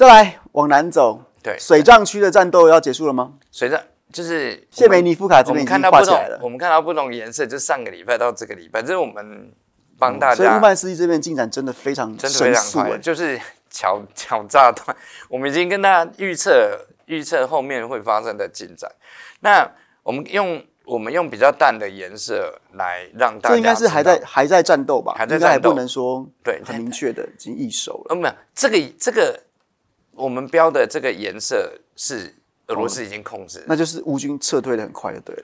再来往南走，对，水藏区的战斗要结束了吗？水障就是谢梅尼夫卡这边已经画起来了。我们看到不同颜色，就上个礼拜到这个礼拜，这是我们帮大家。所以乌曼斯基这边进展真的非常，真的非常快，就是桥桥炸断。我们已经跟大家预测预测后面会发生的进展。那我们用我们用比较淡的颜色来让大家，这应该是还在还在战斗吧？还应该还不能说对很明确的已经易手了。没有这个这个。我们标的这个颜色是俄罗斯已经控制，那就是乌军撤退的很快就对。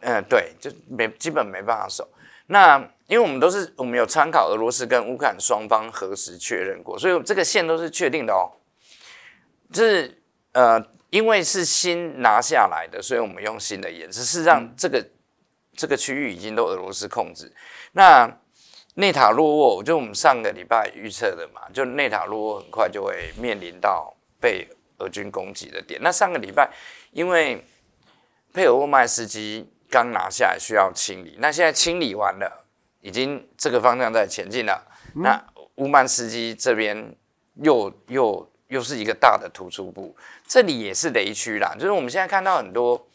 嗯，对，就没基本没办法守。那因为我们都是我们有参考俄罗斯跟乌克兰双方核实确认过，所以这个线都是确定的哦。这是呃，因为是新拿下来的，所以我们用新的颜色，事实上，这个这个区域已经都俄罗斯控制。那内塔洛沃，就我们上个礼拜预测的嘛，就内塔洛沃很快就会面临到。被俄军攻击的点，那上个礼拜，因为佩尔沃曼斯基刚拿下来需要清理，那现在清理完了，已经这个方向在前进了。那乌曼斯基这边又又又是一个大的突出部，这里也是雷区啦。就是我们现在看到很多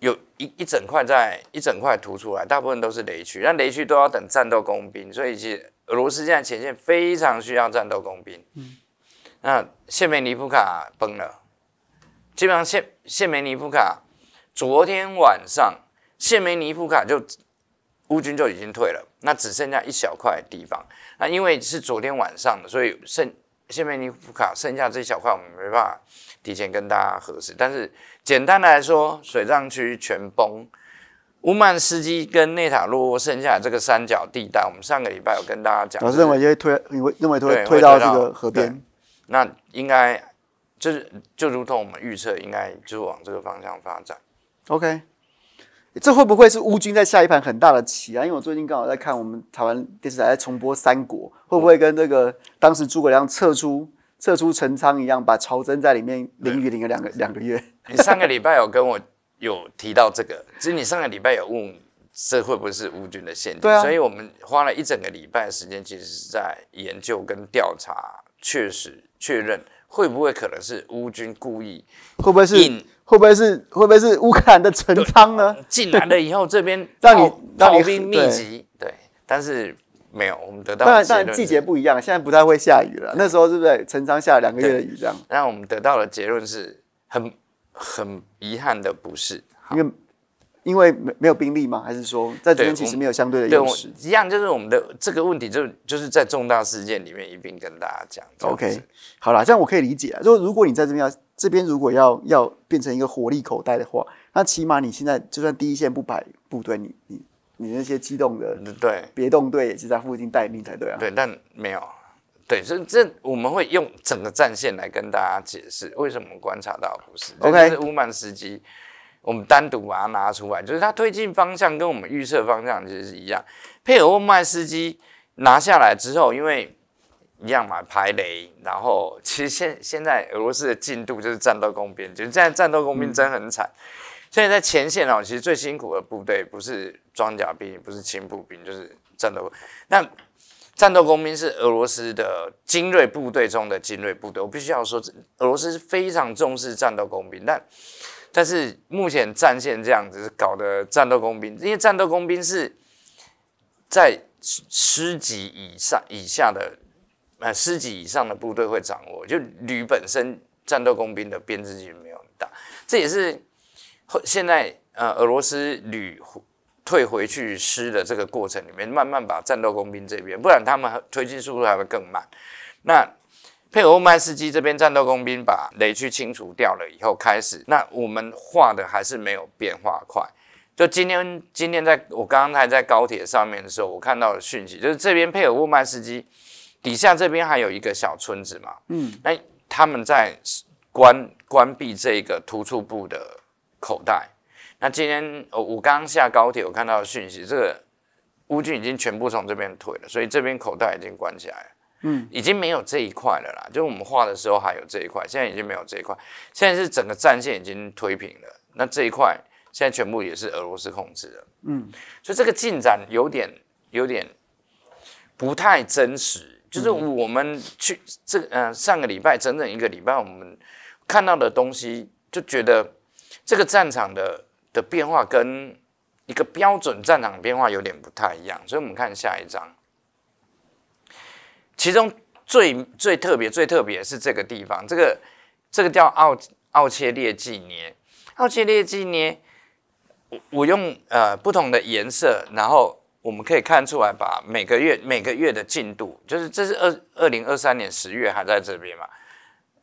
有一一整块在一整块凸出来，大部分都是雷区，那雷区都要等战斗工兵，所以其实俄罗斯现在前线非常需要战斗工兵。嗯。那谢梅尼夫卡崩了，基本上谢谢梅尼夫卡昨天晚上谢梅尼夫卡就乌军就已经退了，那只剩下一小块地方。那因为是昨天晚上的，所以剩谢梅尼夫卡剩下这一小块我们没办法提前跟大家核实。但是简单的来说，水上区全崩，乌曼斯基跟内塔罗，剩下这个三角地带，我们上个礼拜有跟大家讲，我认为会推，你为认为会推到这个河边。那应该就是就如同我们预测，应该就是往这个方向发展。OK，这会不会是乌军在下一盘很大的棋啊？因为我最近刚好在看我们台湾电视台在重播《三国》，会不会跟那个当时诸葛亮撤出撤出陈仓一样，把曹真在里面淋雨淋了两个两个月？你上个礼拜有跟我有提到这个，其实你上个礼拜有问这会不会是乌军的陷阱，对啊，所以我们花了一整个礼拜的时间，其实是在研究跟调查，确实。确认会不会可能是乌军故意？会不会是会不会是会不会是乌克兰的陈仓呢？进来了以后，这边让你让你兵密集。对，但是没有，我们得到当然季节不一样，现在不太会下雨了。那时候是不是陈仓下两个月的雨这样？那我们得到的结论是很很遗憾的，不是。因为因为没没有兵力吗？还是说在这边其实没有相对的优势？一样就是我们的这个问题，就就是在重大事件里面一并跟大家讲。OK，好啦，这样我可以理解啊。如果如果你在这边要这边如果要要变成一个火力口袋的话，那起码你现在就算第一线不摆部队，你你你那些机动的对别动队也是在附近待命才对啊。对，但没有，对，所以这我们会用整个战线来跟大家解释为什么观察到不是。OK，乌曼斯基。我们单独把它拿出来，就是它推进方向跟我们预测方向其实是一样。佩尔沃曼斯基拿下来之后，因为一样嘛，排雷，然后其实现现在俄罗斯的进度就是战斗工兵，就是现在战斗工兵真很惨。现在在前线哦，其实最辛苦的部队不是装甲兵，不是轻步兵，就是战斗。那战斗工兵是俄罗斯的精锐部队中的精锐部队，我必须要说，俄罗斯是非常重视战斗工兵，但。但是目前战线这样子搞的战斗工兵，因为战斗工兵是在师级以上以下的，呃，师级以上的部队会掌握，就旅本身战斗工兵的编制就没有很大。这也是现在呃，俄罗斯旅退回去师的这个过程里面，慢慢把战斗工兵这边，不然他们推进速度还会更慢。那佩尔乌迈斯基这边战斗工兵把雷区清除掉了以后，开始那我们画的还是没有变化快。就今天，今天在我刚刚在高铁上面的时候，我看到的讯息，就是这边佩尔乌迈斯基底下这边还有一个小村子嘛，嗯，那他们在关关闭这个突出部的口袋。那今天我我刚下高铁，我看到讯息，这个乌军已经全部从这边退了，所以这边口袋已经关起来。嗯，已经没有这一块了啦。就是我们画的时候还有这一块，现在已经没有这一块。现在是整个战线已经推平了，那这一块现在全部也是俄罗斯控制的。嗯，所以这个进展有点有点不太真实。就是我们去这呃上个礼拜整整一个礼拜，我们看到的东西，就觉得这个战场的的变化跟一个标准战场变化有点不太一样。所以我们看下一张。其中最最特别、最特别是这个地方，这个这个叫奥奥切列纪年。奥切列纪年，我我用呃不同的颜色，然后我们可以看出来，把每个月每个月的进度，就是这是二二零二三年十月还在这边嘛，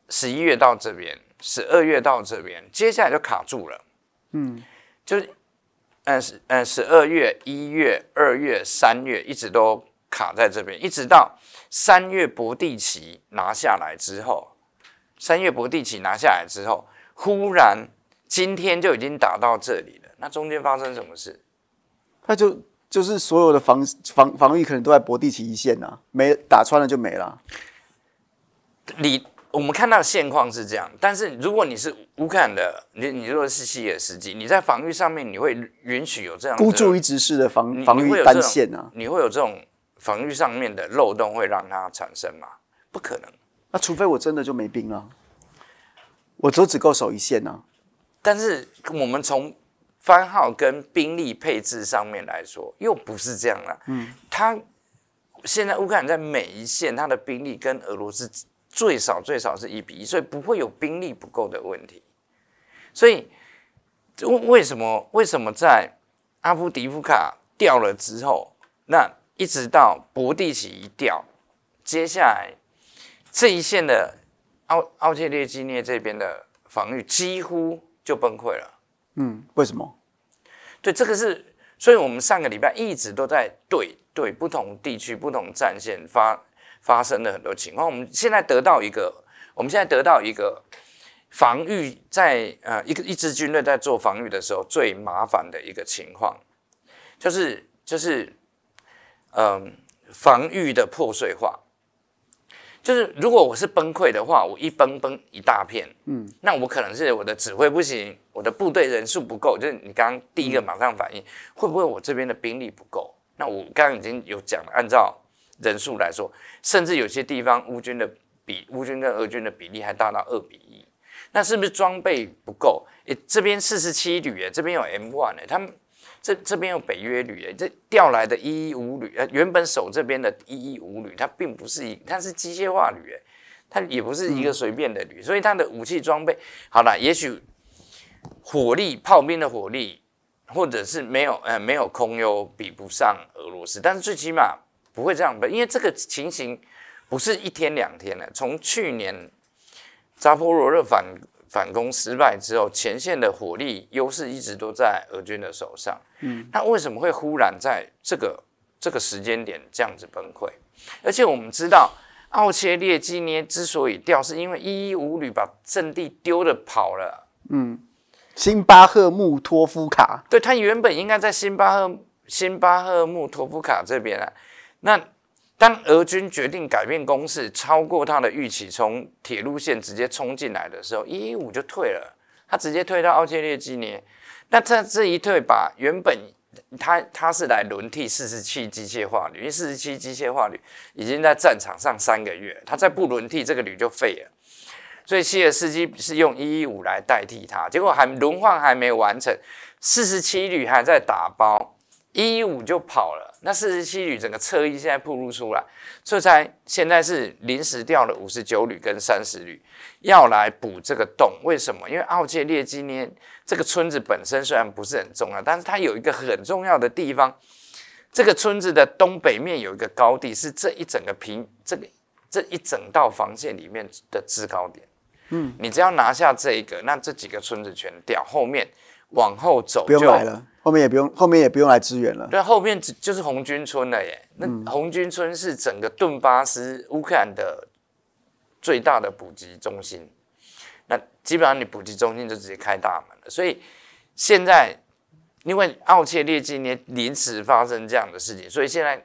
十一月到这边，十二月到这边，接下来就卡住了。嗯，就是嗯十嗯十二月、一月、二月、三月一直都。卡在这边，一直到三月博蒂奇拿下来之后，三月博蒂奇拿下来之后，忽然今天就已经打到这里了。那中间发生什么事？他就就是所有的防防防御可能都在博蒂奇一线呐，没打穿了就没了。你我们看到现况是这样，但是如果你是乌克兰的，你你如果是西野实际，你在防御上面你会允许有这样孤注一掷式的防防御单线啊？你会有这种。防御上面的漏洞会让它产生吗？不可能。那除非我真的就没兵了，我都只够守一线啊。但是我们从番号跟兵力配置上面来说，又不是这样了。嗯，他现在乌克兰在每一线他的兵力跟俄罗斯最少最少是一比一，所以不会有兵力不够的问题。所以为什么为什么在阿夫迪夫卡掉了之后，那？一直到博地奇一掉，接下来这一线的奥奥切列基涅这边的防御几乎就崩溃了。嗯，为什么？对，这个是，所以我们上个礼拜一直都在对对不同地区、不同战线发发生了很多情况。我们现在得到一个，我们现在得到一个防御在呃一个一支军队在做防御的时候最麻烦的一个情况，就是就是。嗯，防御的破碎化，就是如果我是崩溃的话，我一崩崩一大片，嗯，那我可能是我的指挥不行，我的部队人数不够。就是你刚刚第一个马上反应，会不会我这边的兵力不够？那我刚刚已经有讲了，按照人数来说，甚至有些地方乌军的比乌军跟俄军的比例还大到二比一，那是不是装备不够？诶，这边四十七旅诶，这边有 m one one，的，他们。这这边有北约旅，这调来的一一五旅，呃，原本守这边的一一五旅，它并不是一，它是机械化旅，它也不是一个随便的旅，所以它的武器装备好了，也许火力、炮兵的火力，或者是没有，呃，没有空优，比不上俄罗斯，但是最起码不会这样子，因为这个情形不是一天两天了，从去年扎波罗热反。反攻失败之后，前线的火力优势一直都在俄军的手上。嗯，他为什么会忽然在这个这个时间点这样子崩溃？而且我们知道，奥切列基涅之所以掉，是因为一一五旅把阵地丢了跑了。嗯，辛巴赫穆托夫卡，对他原本应该在辛巴赫辛巴赫穆托夫卡这边啊，那。当俄军决定改变攻势，超过他的预期，从铁路线直接冲进来的时候，一一五就退了。他直接退到奥切列基涅。那他这一退，把原本他他是来轮替四十七机械化旅，因为四十七机械化旅已经在战场上三个月，他在不轮替这个旅就废了。所以希尔斯基是用一一五来代替他，结果还轮换还没完成，四十七旅还在打包，一一五就跑了。那四十七旅整个侧翼现在暴露出来，所以才现在是临时调了五十九旅跟三十旅要来补这个洞。为什么？因为奥切列基涅这个村子本身虽然不是很重要，但是它有一个很重要的地方，这个村子的东北面有一个高地，是这一整个平这个这一整道防线里面的制高点。嗯，你只要拿下这一个，那这几个村子全掉。后面往后走就来了。后面也不用，后面也不用来支援了。对，后面只就是红军村了耶。那红军村是整个顿巴斯乌克兰的最大的补给中心。那基本上你补给中心就直接开大门了。所以现在，因为奥切列季年临时发生这样的事情，所以现在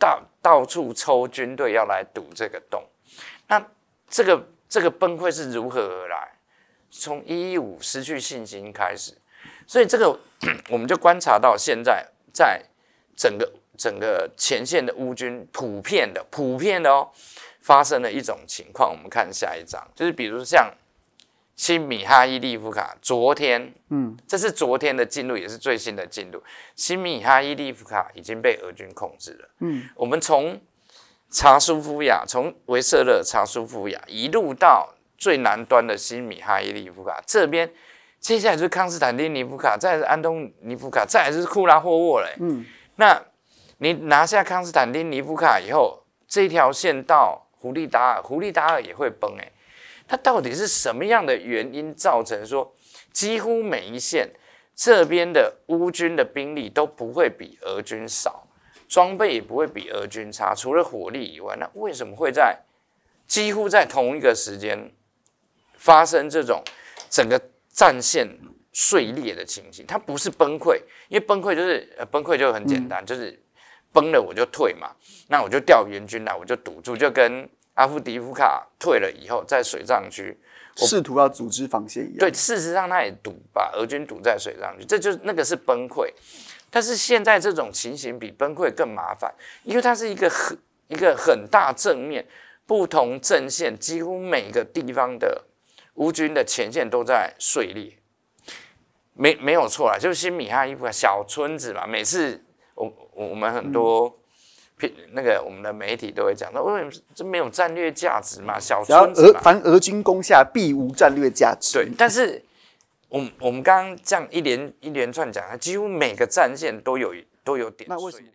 到到处抽军队要来堵这个洞。那这个这个崩溃是如何而来？从一五失去信心开始。所以这个，我们就观察到现在在整个整个前线的乌军，普遍的普遍的哦，发生了一种情况。我们看下一张，就是比如像新米哈伊利夫卡，昨天，嗯，这是昨天的进度，也是最新的进度。新米哈伊利夫卡已经被俄军控制了，嗯，我们从查舒夫雅，从维瑟勒查舒夫雅一路到最南端的新米哈伊利夫卡这边。接下来就是康斯坦丁尼夫卡，再是安东尼夫卡，再是库拉霍沃嘞。嗯，那你拿下康斯坦丁尼夫卡以后，这条线到胡利达尔，胡利达尔也会崩哎。它到底是什么样的原因造成说，几乎每一线这边的乌军的兵力都不会比俄军少，装备也不会比俄军差，除了火力以外，那为什么会在几乎在同一个时间发生这种整个？战线碎裂的情形，它不是崩溃，因为崩溃就是崩溃，就很简单，就是崩了我就退嘛，那我就调援军来，我就堵住，就跟阿夫迪夫卡退了以后在水上区试图要组织防线一样。对，事实上他也堵，把俄军堵在水上区，这就那个是崩溃。但是现在这种情形比崩溃更麻烦，因为它是一个很一个很大正面，不同阵线，几乎每个地方的。乌军的前线都在碎裂，没没有错啦，就是新米哈伊夫小村子嘛。每次我我们很多那个我们的媒体都会讲到，为什么这没有战略价值嘛？小村。子后俄凡俄军攻下必无战略价值。对。但是，我们我们刚刚这样一连一连串讲啊，几乎每个战线都有都有点。那为什么？